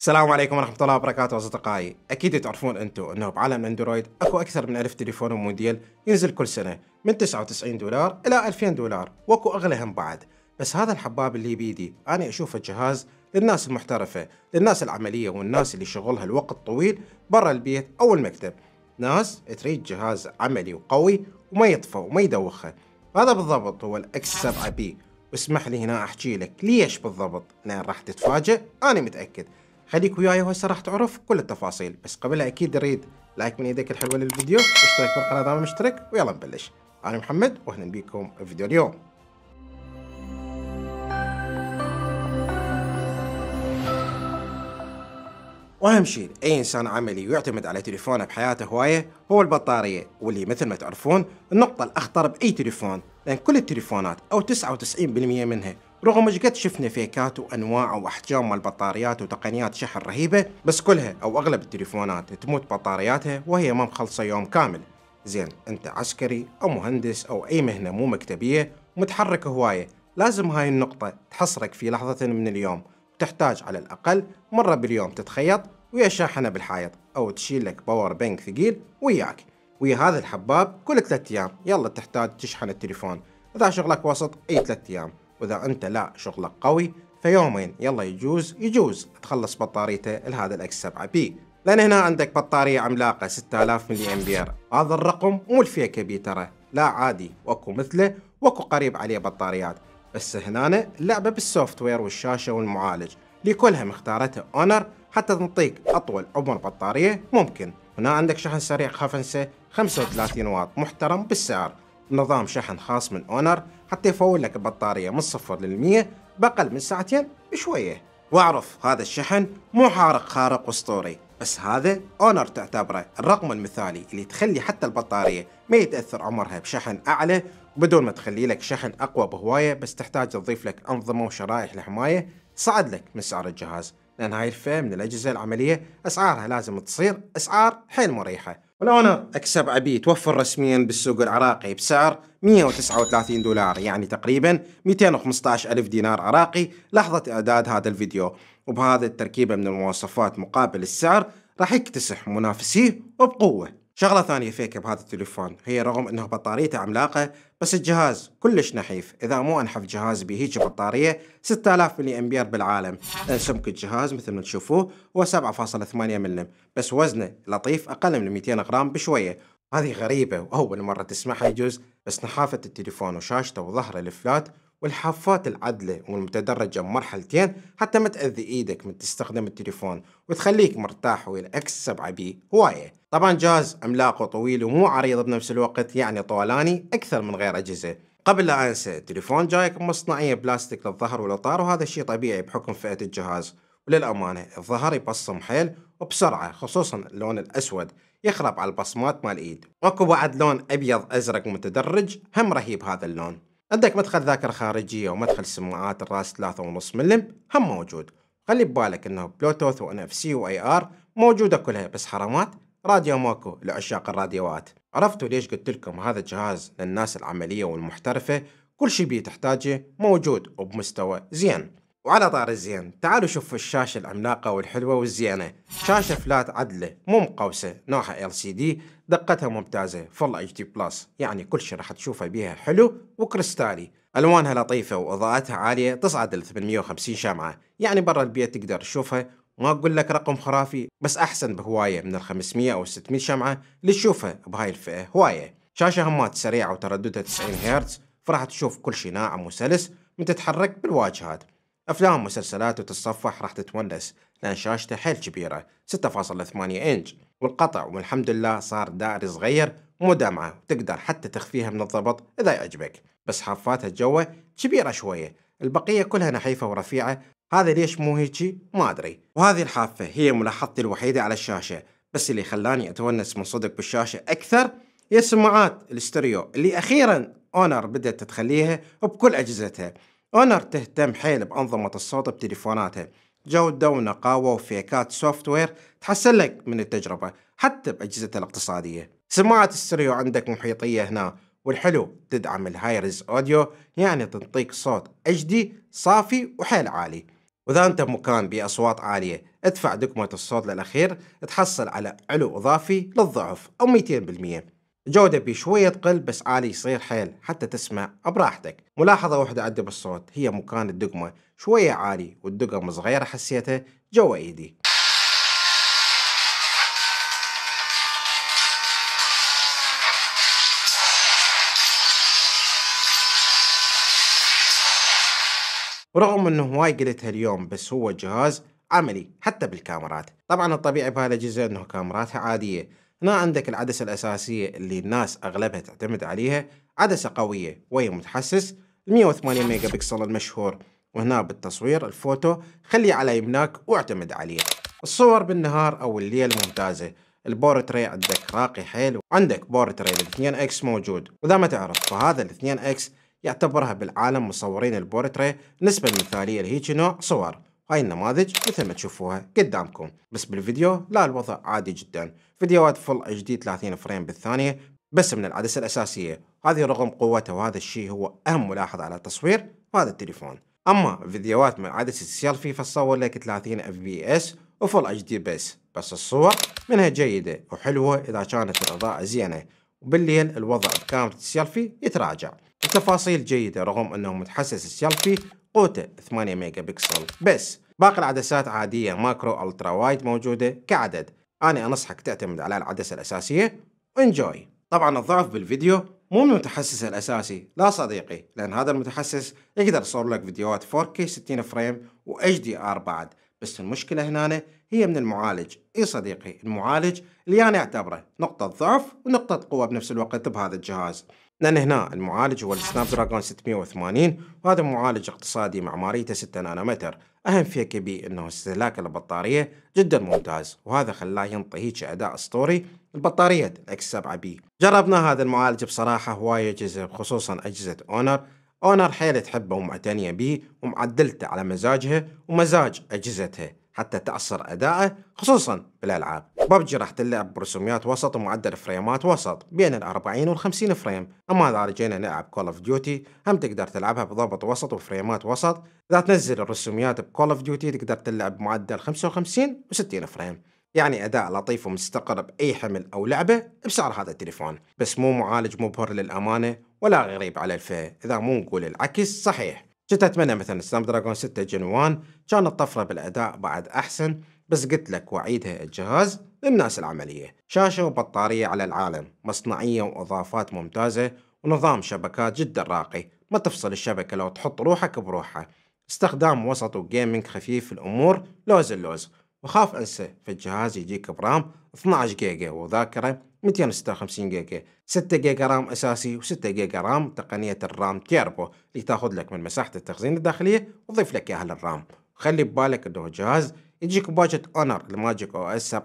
السلام عليكم ورحمة الله وبركاته أصدقائي أكيد تعرفون أنتم أنه بعالم أندرويد أكو أكثر من ألف تليفون وموديل ينزل كل سنة من 99 دولار إلى 2000 دولار وأكو أغلى هم بعد بس هذا الحباب اللي بيدي أنا أشوفه جهاز للناس المحترفة للناس العملية والناس اللي شغلها الوقت طويل برا البيت أو المكتب ناس تريد جهاز عملي وقوي وما يطفى وما يدوخه هذا بالضبط هو الاكس 7 بي واسمح لي هنا احكي لك ليش بالضبط لان راح تتفاجئ انا متاكد خليك وياي وهسه راح تعرف كل التفاصيل بس قبلها اكيد اريد لايك من ايدك الحلوه للفيديو واشترك بالقناه دائما مشترك ويلا نبلش انا محمد واهلا بكم في فيديو اليوم واهم شيء اي انسان عملي ويعتمد على تليفونه بحياته هوايه هو البطاريه واللي مثل ما تعرفون النقطه الاخطر باي تليفون لان كل التليفونات او 99% منها رغم قد شفنا فيكات وانواع واحجام البطاريات وتقنيات شحن رهيبه بس كلها او اغلب التليفونات تموت بطارياتها وهي ما مخلصه يوم كامل زين انت عسكري او مهندس او اي مهنه مو مكتبيه ومتحرك هوايه لازم هاي النقطه تحصرك في لحظه من اليوم تحتاج على الاقل مره باليوم تتخيط ويا شاحنه بالحائط او تشيل لك باور بنك ثقيل وياك ويا هذا الحباب كل ثلاث ايام يلا تحتاج تشحن التليفون اذا شغلك وسط اي ثلاث ايام واذا انت لا شغلك قوي فيومين يلا يجوز يجوز تخلص بطاريته لهذا الاكس 7 بي لان هنا عندك بطاريه عملاقه 6000 ملي امبير هذا الرقم مو الفيك بي ترى لا عادي واكو مثله واكو قريب عليه بطاريات بس هنا اللعبه بالسوفت وير والشاشه والمعالج اللي كلها مختارتها اونر حتى تنطيك اطول عمر بطاريه ممكن هنا عندك شحن سريع خفنسه 35 واط محترم بالسعر نظام شحن خاص من اونر حتى يفول لك البطارية من الصفر للمية بأقل من ساعتين بشوية واعرف هذا الشحن مو حارق خارق اسطوري بس هذا اونر تعتبره الرقم المثالي اللي تخلي حتى البطارية ما يتأثر عمرها بشحن أعلى بدون ما تخلي لك شحن أقوى بهواية بس تحتاج تضيف لك أنظمة وشرائح لحماية صعد لك من سعر الجهاز لأن هاي الفئة من الأجهزة العملية أسعارها لازم تصير أسعار حيل مريحة ولو انا اكسب عبي توفر رسميا بالسوق العراقي بسعر 139 دولار يعني تقريبا 215 الف دينار عراقي لحظة اعداد هذا الفيديو وبهذه التركيبة من المواصفات مقابل السعر راح يكتسح منافسيه وبقوة شغلة ثانية فيك بهذا التليفون هي رغم انه بطاريته عملاقة بس الجهاز كلش نحيف اذا مو انحف جهاز بهيج بطارية 6000 ملي امبير بالعالم أه، سمك الجهاز مثل ما تشوفوه هو 7.8 ملم بس وزنه لطيف اقل من 200 غرام بشوية هذه غريبة واول مرة تسمعها يجوز بس نحافة التليفون وشاشته وظهره الفلات والحافات العدلة والمتدرجة بمرحلتين حتى ما تأذي إيدك من تستخدم التليفون وتخليك مرتاح والأكس 7 بي هواية طبعا جهاز عملاقه طويل ومو عريض بنفس الوقت يعني طولاني أكثر من غير أجهزة قبل لا أنسى التليفون جايك مصنعية بلاستيك للظهر والأطار وهذا الشيء طبيعي بحكم فئة الجهاز وللأمانة الظهر يبصم حيل وبسرعة خصوصا اللون الأسود يخرب على البصمات مال الإيد واكو بعد لون أبيض أزرق متدرج هم رهيب هذا اللون عندك مدخل ذاكرة خارجية ومدخل سماعات الراس 3.5 ونص ملم هم موجود خلي ببالك انه بلوتوث وان اف سي واي ار موجودة كلها بس حرامات راديو ماكو لعشاق الراديوات عرفتوا ليش قلت لكم هذا الجهاز للناس العملية والمحترفة كل شي بيه تحتاجه موجود وبمستوى زين وعلى طار الزين تعالوا شوفوا الشاشة العملاقة والحلوة والزينة شاشة فلات عدلة مو مقوسة نوعها LCD دقتها ممتازة فل HD دي بلس يعني كل شيء راح تشوفه بيها حلو وكريستالي الوانها لطيفة واضاءتها عالية تصعد ل 850 شمعة يعني برا البيت تقدر تشوفها ما اقول لك رقم خرافي بس احسن بهواية من ال 500 او 600 شمعة اللي تشوفها بهاي الفئة هواية شاشة همات سريعة وترددها 90 هرتز فراح تشوف كل شيء ناعم وسلس متتحرك بالواجهات أفلام ومسلسلات وتتصفح راح تتونس لأن شاشته حيل كبيرة 6.8 إنج والقطع والحمد لله صار دائري صغير مو دمعة وتقدر حتى تخفيها من الضبط إذا يعجبك بس حافاتها الجوة كبيرة شوية البقية كلها نحيفة ورفيعة هذا ليش مو هيجي ما أدري وهذه الحافة هي ملاحظتي الوحيدة على الشاشة بس اللي خلاني أتونس من صدق بالشاشة أكثر هي السماعات الاستريو اللي أخيرا أونر بدأت تخليها وبكل أجهزتها أونر تهتم حيل بأنظمة الصوت بتليفوناتها جودة ونقاوة وفيكات سوفت وير تحسن لك من التجربة حتى بأجهزتها الاقتصادية سماعة السريو عندك محيطية هنا والحلو تدعم الهايرز اوديو يعني تنطيك صوت اجدي صافي وحيل عالي واذا انت بمكان باصوات عاليه ادفع دكمه الصوت للاخير تحصل على علو اضافي للضعف او 200% جودة بي شوية تقل بس عالي يصير حيل حتى تسمع براحتك ملاحظة واحدة عندي بالصوت هي مكان الدقمة شوية عالي والدقم صغيرة حسيتها جوا ايدي ورغم انه هواي قلتها اليوم بس هو جهاز عملي حتى بالكاميرات طبعا الطبيعي بهذا الجزء انه كاميراتها عادية هنا عندك العدسة الأساسية اللي الناس أغلبها تعتمد عليها عدسة قوية وهي متحسس 180 ميجا بكسل المشهور وهنا بالتصوير الفوتو خليه على يمناك واعتمد عليه الصور بالنهار أو الليل ممتازة البورتري عندك راقي حيل وعندك بورتري ال 2 اكس موجود واذا ما تعرف فهذا ال 2 اكس يعتبرها بالعالم مصورين البورتري نسبة مثالية لهيج نوع صور هاي النماذج مثل ما تشوفوها قدامكم بس بالفيديو لا الوضع عادي جدا فيديوهات فل اتش دي 30 فريم بالثانية بس من العدسة الأساسية هذه رغم قوته وهذا الشيء هو أهم ملاحظة على التصوير هذا التليفون أما فيديوهات من عدسة السيلفي فتصور لك 30 اف بي اس وفل اتش دي بس بس الصور منها جيدة وحلوة إذا كانت الإضاءة زينة وبالليل الوضع بكاميرا السيلفي يتراجع التفاصيل جيدة رغم أنه متحسس السيلفي قوته 8 ميجا بكسل بس باقي العدسات عادية ماكرو الترا وايد موجودة كعدد أنا أنصحك تعتمد على العدسة الأساسية وانجوي طبعا الضعف بالفيديو مو من المتحسس الأساسي لا صديقي لأن هذا المتحسس يقدر يصور لك فيديوهات 4K 60 فريم و HDR بعد بس المشكلة هنا هي من المعالج اي صديقي المعالج اللي انا اعتبره نقطة ضعف ونقطة قوة بنفس الوقت بهذا الجهاز لأن هنا المعالج هو السناب دراجون 680 وهذا معالج اقتصادي معماريته 6 نانومتر أهم فيه كبي أنه استهلاك البطارية جدا ممتاز وهذا خلاه ينطي هيك أداء أسطوري البطارية الاكس 7 بي جربنا هذا المعالج بصراحة هواية اجهزه خصوصا أجهزة اونر اونر حيل تحبه ومعتنية بيه ومعدلته على مزاجها ومزاج أجهزتها حتى تعصر أدائه خصوصا بالألعاب ببجي راح تلعب برسوميات وسط ومعدل فريمات وسط بين ال 40 وال 50 فريم اما اذا رجينا نلعب كول اوف ديوتي هم تقدر تلعبها بضبط وسط وفريمات وسط اذا تنزل الرسوميات بكول اوف ديوتي تقدر تلعب بمعدل 55 و 60 فريم يعني اداء لطيف ومستقر باي حمل او لعبه بسعر هذا التليفون بس مو معالج مبهر للامانه ولا غريب على الفئه اذا مو نقول العكس صحيح كنت اتمنى مثلا سناب دراجون 6 جن 1 كانت طفره بالاداء بعد احسن بس قلت لك وعيدها الجهاز للناس العملية شاشة وبطارية على العالم مصنعية وإضافات ممتازة ونظام شبكات جدا راقي ما تفصل الشبكة لو تحط روحك بروحها استخدام وسط وجيمنج خفيف في الأمور لوز اللوز وخاف أنسى في الجهاز يجيك برام 12 جيجا وذاكرة 256 جيجا 6 جيجا رام أساسي و6 جيجا رام تقنية الرام تيربو اللي تاخذ لك من مساحة التخزين الداخلية وضيف لك إياها للرام خلي ببالك أنه جهاز يجيك باجت اونر لماجيك او اس 7.2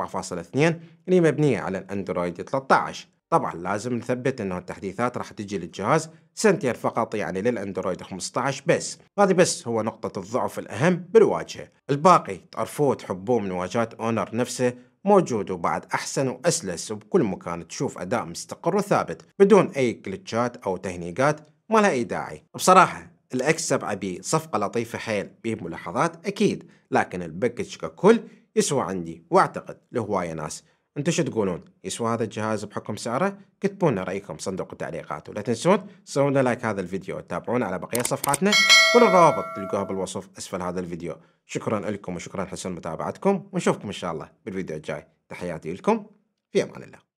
اللي مبنية على الاندرويد 13 طبعا لازم نثبت انه التحديثات راح تجي للجهاز سنتين فقط يعني للاندرويد 15 بس هذه بس هو نقطة الضعف الاهم بالواجهة الباقي تعرفوه تحبوه من واجهات اونر نفسه موجود وبعد أحسن وأسلس وبكل مكان تشوف أداء مستقر وثابت بدون أي كلتشات أو تهنيقات ما لها أي داعي بصراحة الاكس 7 بي صفقة لطيفة حيل به ملاحظات أكيد لكن الباكج ككل يسوى عندي وأعتقد لهواية ناس انتو شو تقولون يسوى هذا الجهاز بحكم سعره كتبونا رايكم صندوق التعليقات ولا تنسون تسوون لايك هذا الفيديو وتابعونا على بقيه صفحاتنا كل الروابط تلقوها بالوصف اسفل هذا الفيديو شكرا لكم وشكرا حسن متابعتكم ونشوفكم ان شاء الله بالفيديو الجاي تحياتي لكم في امان الله